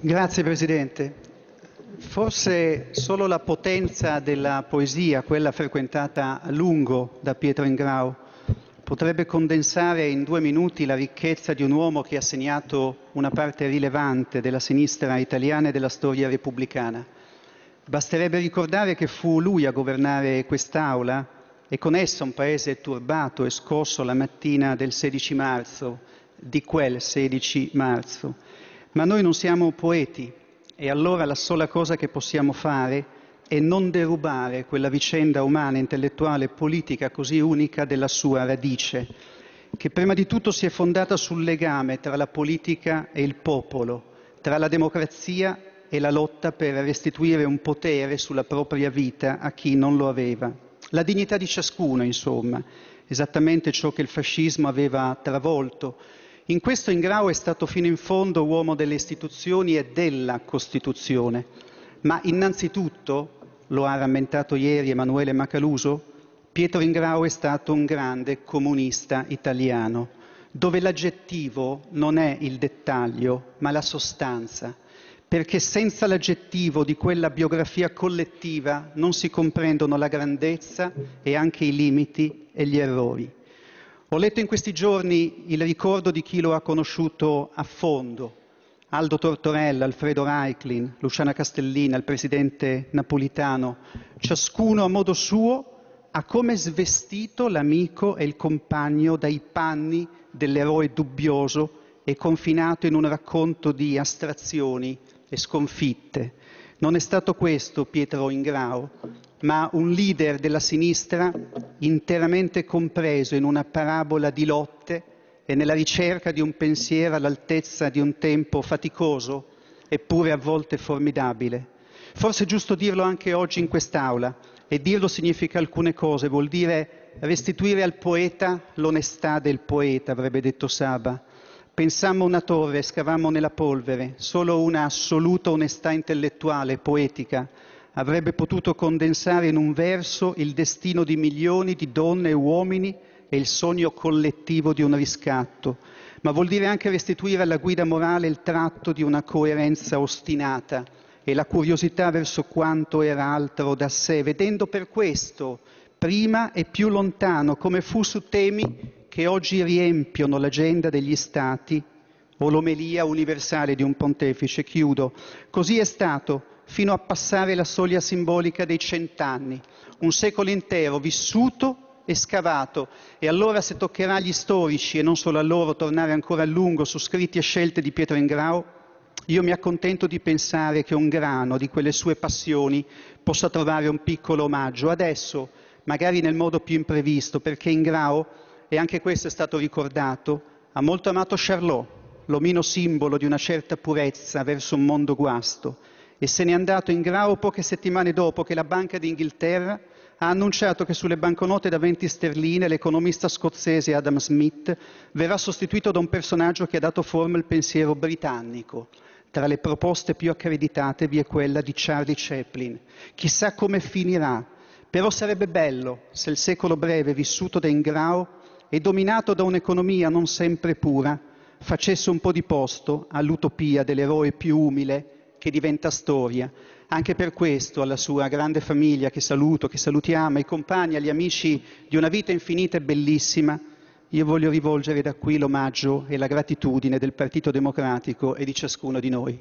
Grazie Presidente. Forse solo la potenza della poesia, quella frequentata a lungo da Pietro Ingrao, potrebbe condensare in due minuti la ricchezza di un uomo che ha segnato una parte rilevante della sinistra italiana e della storia repubblicana. Basterebbe ricordare che fu lui a governare quest'Aula e con essa un paese turbato e scosso la mattina del 16 marzo, di quel 16 marzo. Ma noi non siamo poeti e allora la sola cosa che possiamo fare è non derubare quella vicenda umana, intellettuale e politica così unica della sua radice, che prima di tutto si è fondata sul legame tra la politica e il popolo, tra la democrazia e la lotta per restituire un potere sulla propria vita a chi non lo aveva. La dignità di ciascuno, insomma, esattamente ciò che il fascismo aveva travolto in questo Ingrao è stato fino in fondo uomo delle istituzioni e della Costituzione, ma innanzitutto, lo ha rammentato ieri Emanuele Macaluso, Pietro Ingrao è stato un grande comunista italiano, dove l'aggettivo non è il dettaglio, ma la sostanza, perché senza l'aggettivo di quella biografia collettiva non si comprendono la grandezza e anche i limiti e gli errori. Ho letto in questi giorni il ricordo di chi lo ha conosciuto a fondo, Aldo Tortorella, Alfredo Reiklin, Luciana Castellina, il presidente napolitano, ciascuno a modo suo ha come svestito l'amico e il compagno dai panni dell'eroe dubbioso e confinato in un racconto di astrazioni e sconfitte. Non è stato questo Pietro Ingrao ma un leader della sinistra interamente compreso in una parabola di lotte e nella ricerca di un pensiero all'altezza di un tempo faticoso, eppure a volte formidabile. Forse è giusto dirlo anche oggi in quest'Aula, e dirlo significa alcune cose, vuol dire restituire al poeta l'onestà del poeta, avrebbe detto Saba. Pensammo una torre, scavammo nella polvere, solo una assoluta onestà intellettuale, poetica, avrebbe potuto condensare in un verso il destino di milioni di donne e uomini e il sogno collettivo di un riscatto, ma vuol dire anche restituire alla guida morale il tratto di una coerenza ostinata e la curiosità verso quanto era altro da sé, vedendo per questo prima e più lontano come fu su temi che oggi riempiono l'agenda degli Stati o l'omelia universale di un pontefice. Chiudo. Così è stato fino a passare la soglia simbolica dei cent'anni, un secolo intero vissuto e scavato, e allora se toccherà agli storici, e non solo a loro, tornare ancora a lungo su scritti e scelte di Pietro Ingrao, io mi accontento di pensare che un grano di quelle sue passioni possa trovare un piccolo omaggio, adesso, magari nel modo più imprevisto, perché Ingrao, e anche questo è stato ricordato, ha molto amato Charlot, l'omino simbolo di una certa purezza verso un mondo guasto, e se n'è andato in Grau poche settimane dopo che la Banca d'Inghilterra ha annunciato che sulle banconote da 20 sterline l'economista scozzese Adam Smith verrà sostituito da un personaggio che ha dato forma al pensiero britannico. Tra le proposte più accreditate vi è quella di Charlie Chaplin. Chissà come finirà, però sarebbe bello se il secolo breve vissuto da Ingrao e dominato da un'economia non sempre pura facesse un po' di posto all'utopia dell'eroe più umile che diventa storia. Anche per questo alla sua grande famiglia che saluto, che salutiamo, ai compagni, agli amici di una vita infinita e bellissima, io voglio rivolgere da qui l'omaggio e la gratitudine del Partito Democratico e di ciascuno di noi.